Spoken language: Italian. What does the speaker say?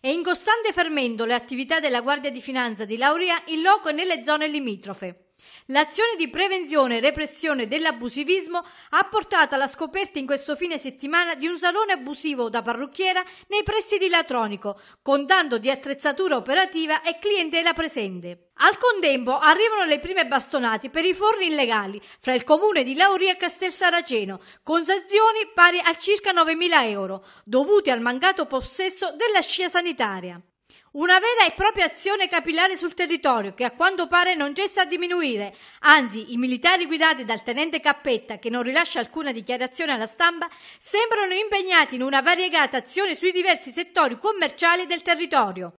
e in costante fermento le attività della Guardia di Finanza di Lauria in loco e nelle zone limitrofe. L'azione di prevenzione e repressione dell'abusivismo ha portato alla scoperta in questo fine settimana di un salone abusivo da parrucchiera nei pressi di Latronico, contando di attrezzatura operativa e clientela presente. Al contempo arrivano le prime bastonate per i forni illegali fra il comune di Lauria e Castel Saraceno, con sanzioni pari a circa 9.000 euro, dovute al mancato possesso della scia sanitaria. Una vera e propria azione capillare sul territorio che a quanto pare non cessa a diminuire. Anzi, i militari guidati dal tenente Cappetta, che non rilascia alcuna dichiarazione alla stampa, sembrano impegnati in una variegata azione sui diversi settori commerciali del territorio.